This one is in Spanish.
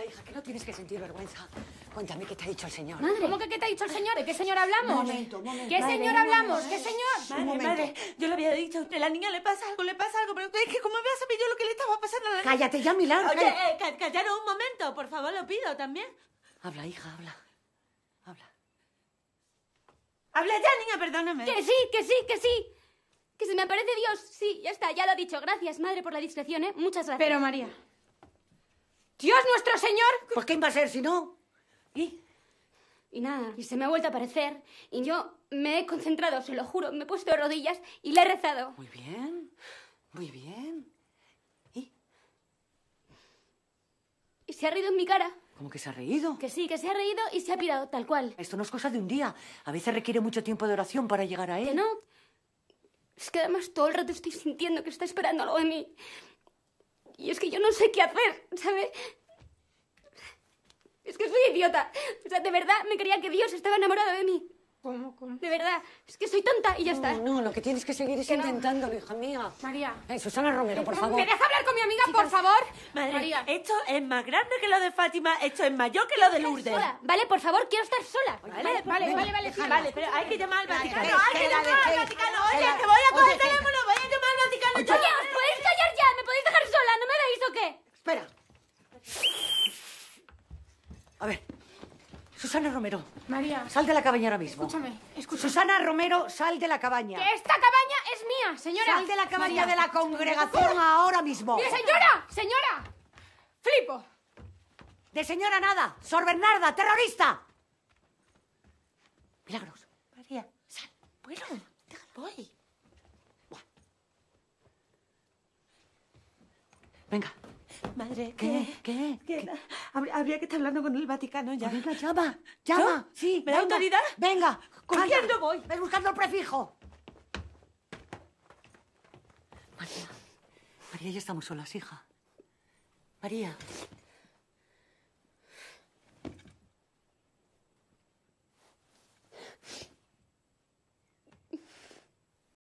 hija, que no tienes que sentir vergüenza. Cuéntame qué te ha dicho el señor. ¿Cómo que qué te ha dicho el señor? ¿De qué señor hablamos? Momento, momento. ¿Qué señor hablamos? ¿Qué señor? Madre, yo le había dicho a usted, la niña le pasa algo, le pasa algo, pero es que cómo voy a saber yo lo que le estaba pasando a la niña. Cállate ya, Milagro. Oye, eh, un momento, por favor, lo pido también. Habla, hija, habla. Habla. Habla ya, niña, perdóname. Que sí, que sí, que sí. Que se me aparece Dios. Sí, ya está, ya lo ha dicho. Gracias, madre, por la discreción, ¿eh? Muchas gracias. Pero, María, Dios nuestro Señor. ¿Por qué va a ser si no? ¿Y? Y nada, y se me ha vuelto a aparecer. Y yo me he concentrado, se lo juro, me he puesto de rodillas y le he rezado. Muy bien, muy bien. ¿Y? Y se ha reído en mi cara. ¿Cómo que se ha reído? Que sí, que se ha reído y se ha pirado, tal cual. Esto no es cosa de un día. A veces requiere mucho tiempo de oración para llegar a él. Que no. Es que además todo el rato estoy sintiendo que está esperando algo de mí. Y es que yo no sé qué hacer, ¿sabes? Es que soy idiota. O sea, de verdad me creía que Dios estaba enamorado de mí. ¿Cómo, cómo? De verdad, es que soy tonta y ya está. No, lo que tienes que seguir es intentándolo, hija mía. María. Eh, Susana Romero, por eh, favor. ¿Me dejas hablar con mi amiga, por favor? Madre, María. Esto es más grande que lo de Fátima, esto es mayor que lo de Lourdes. Sola. Vale, por favor, quiero estar sola. vale, vale, vale, vale, vale, pero hay que llamar al Vaticano. Hay que llamar al Vaticano. Oye, que voy a coger el teléfono, voy a llamar al Vaticano. Oye, A ver, Susana Romero. María. Sal de la cabaña ahora mismo. Escúchame, escúchame. Susana Romero, sal de la cabaña. esta cabaña es mía, señora. Sal de la cabaña de la congregación ahora mismo. señora! ¡Señora! ¡Flipo! De señora nada, Sor Bernarda, terrorista. Milagros. María. Sal. Bueno, Voy. Venga. Madre, ¿qué? ¿Qué? ¿Qué? Habría, que estar hablando con el Vaticano ya. Venga, llama, llama. Sí, ¿Me da autoridad? Venga. ¿Con quién voy? Ven buscando el prefijo. María, María, ya estamos solas, hija. María.